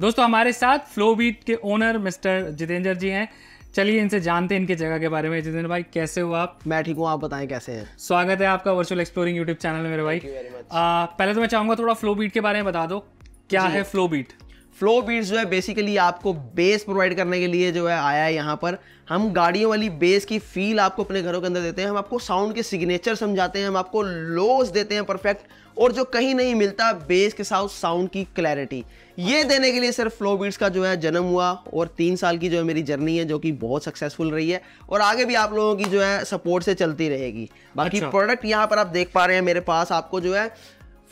दोस्तों हमारे साथ फ्लोबीट के ओनर मिस्टर जितेंद्र जी हैं चलिए इनसे जानते हैं इनके जगह के बारे में जितेंद्र भाई कैसे हो आप मैं ठीक हूँ आप बताएं कैसे हैं स्वागत है आपका वर्चुअल एक्सप्लोरिंग यूट्यूब चैनल में मेरे भाई आ, पहले तो मैं चाहूँगा थोड़ा फ्लोबीट के बारे में बता दो क्या है फ्लोबीट फ्लो बीट्स जो है बेसिकली आपको बेस प्रोवाइड करने के लिए जो है आया है यहाँ पर हम गाड़ियों वाली बेस की फील आपको अपने घरों के अंदर देते हैं हम आपको साउंड के सिग्नेचर समझाते हैं हम आपको लोस देते हैं परफेक्ट और जो कहीं नहीं मिलता बेस के साथ साउंड की क्लैरिटी ये देने के लिए सिर्फ फ्लो बीट्स का जो है जन्म हुआ और तीन साल की जो है मेरी जर्नी है जो कि बहुत सक्सेसफुल रही है और आगे भी आप लोगों की जो है सपोर्ट से चलती रहेगी बाकी अच्छा। प्रोडक्ट यहाँ पर आप देख पा रहे हैं मेरे पास आपको जो है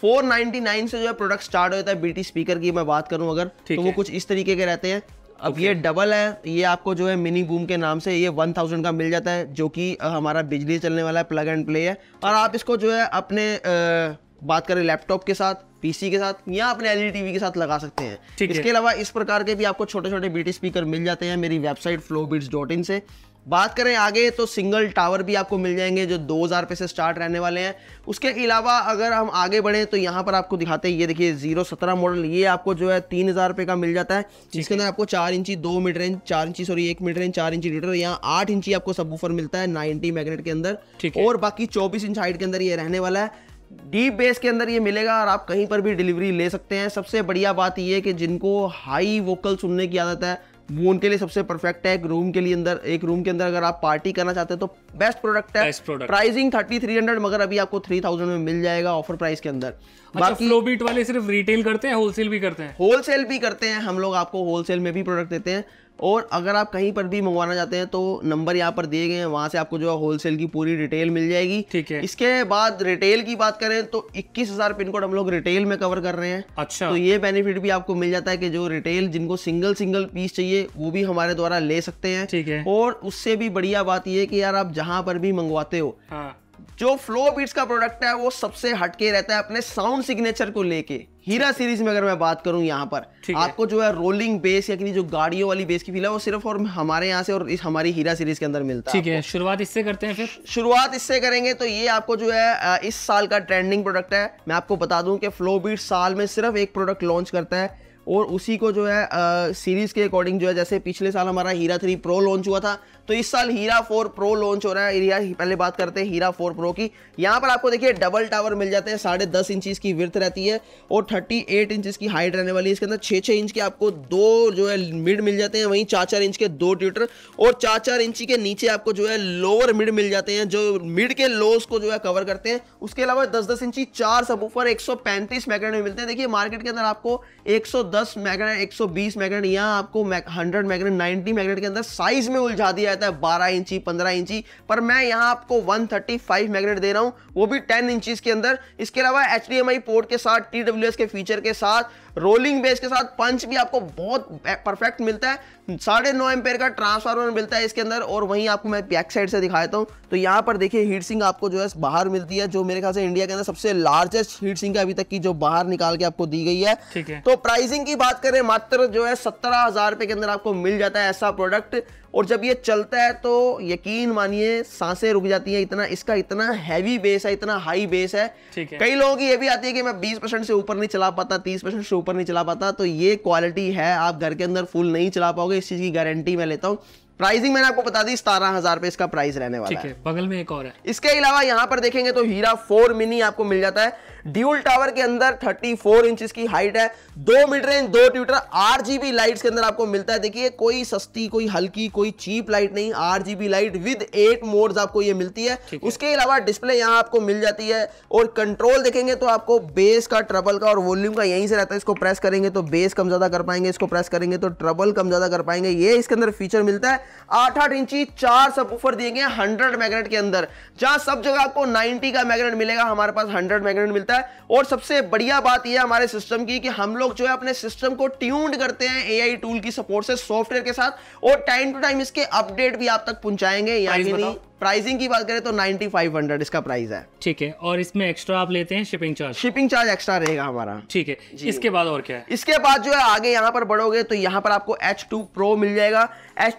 499 से जो है प्रोडक्ट स्टार्ट होता है बीटी स्पीकर की मैं बात करूं अगर तो वो कुछ इस तरीके के रहते हैं अब okay. ये डबल है ये आपको जो है मिनी बूम के नाम से ये 1000 का मिल जाता है जो कि हमारा बिजली चलने वाला है प्लग एंड प्ले है और आप इसको जो है अपने आ, बात करें लैपटॉप के साथ पीसी के साथ या अपने एलईडी टीवी e के साथ लगा सकते हैं इसके अलावा इस प्रकार के भी आपको छोटे छोटे बीटी स्पीकर मिल जाते हैं मेरी वेबसाइट फ्लोबिट्स से बात करें आगे तो सिंगल टावर भी आपको मिल जाएंगे जो दो हज़ार रुपये से स्टार्ट रहने वाले हैं उसके अलावा अगर हम आगे बढ़ें तो यहाँ पर आपको दिखाते हैं ये देखिए जीरो सत्रह मॉडल ये आपको जो है तीन हज़ार रुपये का मिल जाता है जिसके अंदर आपको चार इंची दो मीटर रेंज चार इंची सॉरी एक मीटर इंच चार इंची लीटर यहाँ आठ इंची आपको सब मिलता है नाइनटी मैगनेट के अंदर और बाकी चौबीस इंच हाइट के अंदर ये रहने वाला है डीप बेस के अंदर ये मिलेगा और आप कहीं पर भी डिलीवरी ले सकते हैं सबसे बढ़िया बात ये है कि जिनको हाई वोकल सुनने की आदत है वो उनके लिए सबसे परफेक्ट है एक रूम के लिए अंदर एक रूम के अंदर अगर आप पार्टी करना चाहते हैं तो बेस्ट प्रोडक्ट है प्राइसिंग थर्टी थ्री हंड्रेड मगर अभी आपको थ्री थाउजेंड में मिल जाएगा ऑफर प्राइस के अंदर अच्छा, बाकी वाले सिर्फ रिटेल करते हैं होलसेल भी करते हैं होलसेल भी करते हैं हम लोग आपको होलसेल में भी प्रोडक्ट देते हैं और अगर आप कहीं पर भी मंगवाना चाहते हैं तो नंबर यहाँ पर दिए गए हैं वहाँ से आपको जो है होलसेल की पूरी डिटेल मिल जाएगी ठीक है इसके बाद रिटेल की बात करें तो इक्कीस हजार पिन कोड हम लोग रिटेल में कवर कर रहे हैं अच्छा तो ये बेनिफिट भी आपको मिल जाता है कि जो रिटेल जिनको सिंगल सिंगल पीस चाहिए वो भी हमारे द्वारा ले सकते हैं ठीक है और उससे भी बढ़िया बात यह की यार आप जहाँ पर भी मंगवाते हो हाँ। जो फ्लो बीट्स का प्रोडक्ट है वो सबसे हटके रहता है अपने साउंड सिग्नेचर को लेके हीरा सीरीज में अगर मैं बात करूं यहाँ पर आपको जो है रोलिंग बेस या जो गाड़ियों वाली बेस की फील है वो सिर्फ और हमारे यहाँ से और इस हमारी हीरा सीरीज के अंदर मिलता है ठीक है शुरुआत इससे करते हैं फिर शुरुआत इससे करेंगे तो ये आपको जो है इस साल का ट्रेंडिंग प्रोडक्ट है मैं आपको बता दूं कि फ्लो बीट साल में सिर्फ एक प्रोडक्ट लॉन्च करता है और उसी को जो है सीरीज़ के अकॉर्डिंग जो है जैसे पिछले साल हमारा हीरा थ्री प्रो लॉन्च हुआ था तो इस साल हीरा फोर प्रो लॉन्च हो रहा है हीरा पहले बात करते हैं हीरा फोर प्रो की यहाँ पर आपको देखिए डबल टावर मिल जाते हैं साढ़े दस इंचज़ की विर्थ रहती है और थर्टी एट की हाइट रहने वाली है इसके अंदर छः छः इंच के आपको दो जो है मिड मिल जाते हैं वहीं चार चार इंच के दो ट्यूटर और चार चार इंच के नीचे आपको जो है लोअर मिड मिल जाते हैं जो मिड के लोस को जो है कवर करते हैं उसके अलावा दस दस इंची चार सब ऊपर एक सौ पैंतीस मिलते हैं देखिए मार्केट के अंदर आपको एक सौ दस 110 मैग्नेट 120 मैग्नेट यहाँ आपको 100 मैग्नेट 90 मैग्नेट के अंदर साइज में उलझा दिया जाता है 12 इंची 15 इंची पर मैं यहाँ आपको 135 मैग्नेट दे रहा हूँ वो भी 10 इंचीज के अंदर इसके अलावा एच पोर्ट के साथ टी के फीचर के साथ रोलिंग बेस के साथ पंच भी आपको बहुत परफेक्ट मिलता है साढ़े नौ एम्पेयर का ट्रांसफार्मर मिलता है इसके अंदर और वहीं आपको मैं बैक साइड से दिखा देता हूँ तो यहाँ पर देखिए हीट सिंह आपको जो है बाहर मिलती है जो मेरे ख्याल से इंडिया के अंदर सबसे लार्जेस्ट हीट सिंह अभी तक की जो बाहर निकाल के आपको दी गई है तो प्राइसिंग प्राइसिंग की बात करें मात्र जो है सत्रह हजार रुपये के अंदर आपको मिल जाता है ऐसा प्रोडक्ट और जब ये चलता है तो यकीन मानिए सांसें रुक जाती हैं इतना इसका इतना हैवी बेस है इतना हाई बेस है, है। कई लोगों की ये भी आती है कि मैं बीस परसेंट से ऊपर नहीं चला पाता तीस परसेंट से ऊपर नहीं चला पाता तो ये क्वालिटी है आप घर के अंदर फुल नहीं चला पाओगे इस चीज़ की गारंटी मैं लेता हूँ प्राइसिंग मैंने आपको बता दी सतारह हजार रुपए इसका प्राइस रहने वाला है बगल में एक और है इसके अलावा यहाँ पर देखेंगे तो हीरा फोर मिनी आपको मिल जाता है ड्यूल टावर के अंदर 34 फोर इंच की हाइट है दो मिड रेंज दो ट्यूटर आर जीबी लाइट्स के अंदर आपको मिलता है देखिए कोई सस्ती कोई हल्की कोई चीप लाइट नहीं RGB light with eight modes आपको ये मिलती है उसके अलावा डिस्प्ले यहाँ आपको मिल जाती है और कंट्रोल देखेंगे तो आपको बेस का ट्रबल का और वॉल्यूम का यहीं से रहता है इसको प्रेस करेंगे तो बेस कम ज्यादा कर पाएंगे इसको प्रेस करेंगे तो ट्रबल कम ज्यादा कर पाएंगे ये इसके अंदर फीचर मिलता है आठ आठ इंची चार सबवूफर दिए गए हंड्रेड मैग्नेट के अंदर जहां सब जगह आपको नाइनटी का मैग्नेट मिलेगा हमारे पास हंड्रेड मैग्नेट मिलता है और सबसे बढ़िया बात यह हमारे सिस्टम की कि हम लोग जो है अपने सिस्टम को ट्यून्ड करते हैं ए टूल की सपोर्ट से सॉफ्टवेयर के साथ और टाइम टू टाइम इसके अपडेट भी आप तक पहुंचाएंगे यानी प्राइसिंग की बात करें तो 9500 इसका प्राइस है ठीक है और इसमें एक्स्ट्रा आप लेते हैं shipping charge shipping charge extra रहेगा हमारा ठीक है इसके बाद और क्या है इसके बाद जो है आगे यहाँ पर बढ़ोगे तो यहाँ पर आपको H2 Pro मिल जाएगा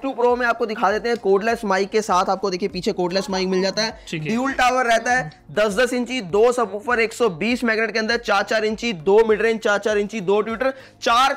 टू प्रो में आपको दिखा देते हैं कोडलेस माइक के साथ आपको देखिए पीछे कोडलेस माइक मिल जाता है ड्यूल टावर रहता है दस दस इंची दो एक सौ बीस मैगनेट के अंदर चार चार इंची दो मिड रेंज चार चार इंची दो ट्विटर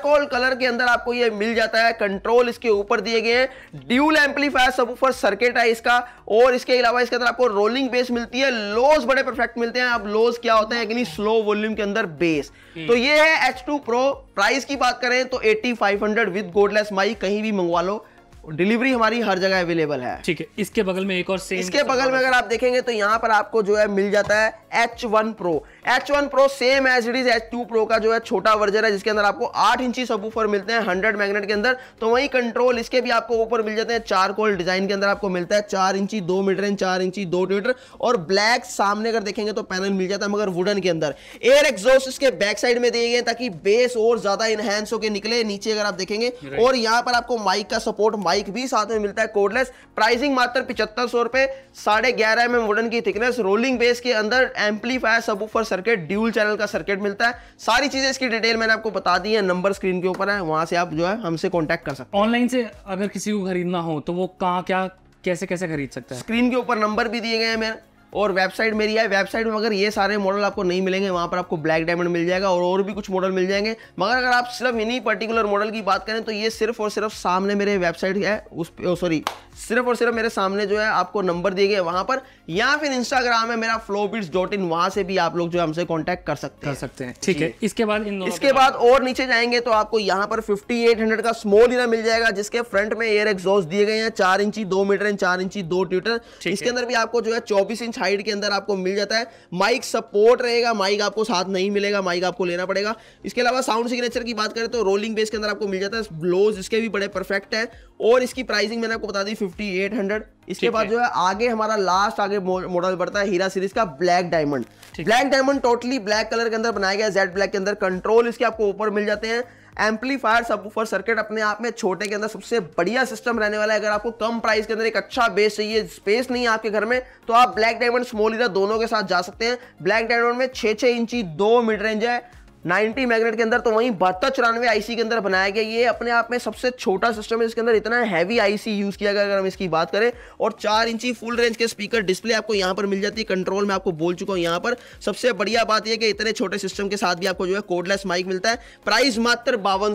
कोल कलर के अंदर आपको ये मिल जाता है कंट्रोल इसके ऊपर दिए गए हैं ड्यूल एम्पलीफायर सबवूफर सर्किट है इसका और इसके अलावा इसके अंदर आपको रोलिंग बेस मिलती है लोज बड़े परफेक्ट मिलते हैं अब लोज क्या होते हैं स्लो वॉल्यूम के अंदर बेस तो ये है एच टू प्रो प्राइस की बात करें तो five hundred with cordless mic कहीं भी मंगवा लो डिलीवरी हमारी हर जगह अवेलेबल है ठीक है इसके बगल में एक और सेम इसके बगल में अगर आप देखेंगे तो यहाँ पर आपको जो है मिल जाता है H one pro H one pro same as it is H two pro का जो है छोटा वर्जन है जिसके अंदर आपको आठ इंची सबूफर मिलते हैं हंड्रेड मैग्नेट के अंदर तो वही कंट्रोल इसके भी आपको ऊपर मिल जाते हैं चार कोल डिजाइन के अंदर आपको मिलता है चार इंची दो मीटर इन चार इंची दो मीटर और ब्लैक सामने अगर देखेंगे तो पैनल मिल जाता है मगर वुडन के अंदर एयर एग्जॉस्ट इसके बैक साइड में दिए गए ताकि बेस और ज्यादा इनहेंस होकर निकले नीचे अगर आप देखेंगे और यहाँ पर आपको माइक का सपोर्ट बाइक भी साथ में मिलता है कोडलेस प्राइसिंग मात्र पिछहत्तर सौ रुपये साढ़े ग्यारह एम वुडन की थिकनेस रोलिंग बेस के अंदर एम्पलीफायर सब सर्किट ड्यूल चैनल का सर्किट मिलता है सारी चीज़ें इसकी डिटेल मैंने आपको बता दी है नंबर स्क्रीन के ऊपर है वहां से आप जो है हमसे कॉन्टैक्ट कर सकते हैं ऑनलाइन से अगर किसी को खरीदना हो तो वो कहाँ क्या कैसे कैसे खरीद सकते हैं स्क्रीन के ऊपर नंबर भी दिए गए हैं मेरे और वेबसाइट मेरी है वेबसाइट में अगर ये सारे मॉडल आपको नहीं मिलेंगे वहाँ पर आपको ब्लैक डायमंड मिल जाएगा और और भी कुछ मॉडल मिल जाएंगे मगर अगर आप सिर्फ इन्हीं पर्टिकुलर मॉडल की बात करें तो ये सिर्फ और सिर्फ सामने मेरे वेबसाइट है उस सॉरी सिर्फ और सिर्फ मेरे सामने जो है आपको नंबर दिए गए वहाँ पर या फिर इंस्टाग्राम है मेरा फ्लोबिट्स डॉट इन वहाँ से भी आप लोग जो है हमसे कॉन्टैक्ट कर सकते हैं सकते हैं ठीक है इसके बाद इसके बाद और नीचे जाएंगे तो आपको यहाँ पर फिफ्टी का स्मॉल इना मिल जाएगा जिसके फ्रंट में एयर एग्जॉस्ट दिए गए हैं चार इंची दो मीटर चार इंची दो ट्यूटर इसके अंदर भी आपको जो है चौबीस इंच साइड के अंदर आपको मिल जाता है माइक सपोर्ट रहेगा माइक आपको साथ नहीं मिलेगा माइक आपको लेना पड़ेगा इसके अलावा साउंड सिग्नेचर की बात करें तो रोलिंग बेस के अंदर आपको मिल जाता है ब्लोज इसके भी बड़े परफेक्ट है और इसकी प्राइसिंग मैंने आपको बता दी फिफ्टी इसके बाद जो है आगे हमारा लास्ट आगे मॉडल बढ़ता है हीरा सीरीज का black diamond black diamond totally black colour के अंदर बनाया गया जेड ब्लैक के अंदर कंट्रोल इसके आपको ऊपर मिल जाते हैं एम्पलीफायर सबवूफर सर्किट अपने आप में छोटे के अंदर सबसे बढ़िया सिस्टम रहने वाला है अगर आपको कम प्राइस के अंदर एक अच्छा बेस चाहिए स्पेस नहीं है आपके घर में तो आप ब्लैक डायमंड स्मॉल हीरा दोनों के साथ जा सकते हैं ब्लैक डायमंड में छः छः इंची दो मिड रेंज है 90 मैग्नेट के अंदर तो वहीं बहत्तर चौरानवे आईसी के अंदर बनाया गया ये अपने आप में सबसे छोटा सिस्टम है इसके अंदर इतना हैवी आईसी यूज़ किया गया अगर हम इसकी बात करें और चार इंची फुल रेंज के स्पीकर डिस्प्ले आपको यहां पर मिल जाती है कंट्रोल में आपको बोल चुका हूं यहां पर सबसे बढ़िया बात यह कि इतने छोटे सिस्टम के साथ भी आपको जो है कोडलेस माइक मिलता है प्राइस मात्र बावन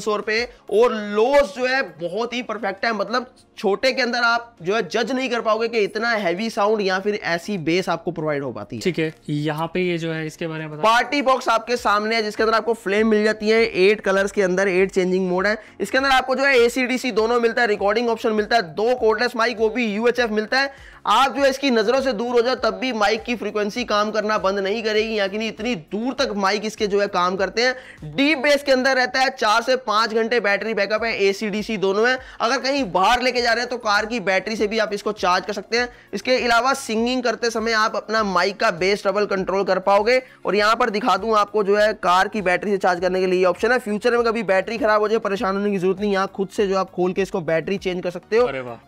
और लोस जो है बहुत ही परफेक्ट है मतलब छोटे के अंदर आप जो है जज नहीं कर पाओगे कि इतना हैवी साउंड या फिर ऐसी बेस आपको प्रोवाइड हो पाती है ठीक है यहाँ पे जो है इसके बारे में पार्टी बॉक्स आपके सामने है जिसके अंदर आपको फ्लेम मिल जाती है एट कलर्स के अंदर एट चेंजिंग मोड है इसके अंदर आपको जो है एसीडीसी दोनों मिलता है रिकॉर्डिंग ऑप्शन मिलता है दो कोर्डलेस माइक वो भी यूएचएफ मिलता है आप जो है इसकी नजरों से दूर हो जाओ तब भी माइक की फ्रीक्वेंसी काम करना बंद नहीं करेगी यहाँ की इतनी दूर तक माइक इसके जो है काम करते हैं डीप बेस के अंदर रहता है चार से पांच घंटे बैटरी बैकअप है एसीडीसी दोनों है अगर कहीं बाहर लेके जा रहे हैं तो कार की बैटरी से भी आप इसको चार्ज कर सकते हैं इसके अलावा सिंगिंग करते समय आप अपना माइक का बेस ट्रबल कंट्रोल कर पाओगे और यहां पर दिखा दूं आपको जो है कार की बैटरी से चार्ज करने के लिए ऑप्शन है फ्यूचर में कभी बैटरी खराब हो जाए परेशान होने की जरूरत नहीं यहाँ खुद से जो आप खोल के इसको बैटरी चेंज कर सकते हो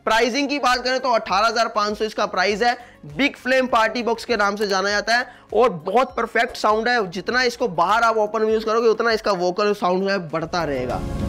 प्राइसिंग की बात करें तो अठारह इसका प्राइस है बिग फ्लेम पार्टी बॉक्स के नाम से जाना जाता है और बहुत परफेक्ट साउंड है जितना इसको बाहर आप ओपन यूज करोगे उतना इसका वोकल साउंड बढ़ता रहेगा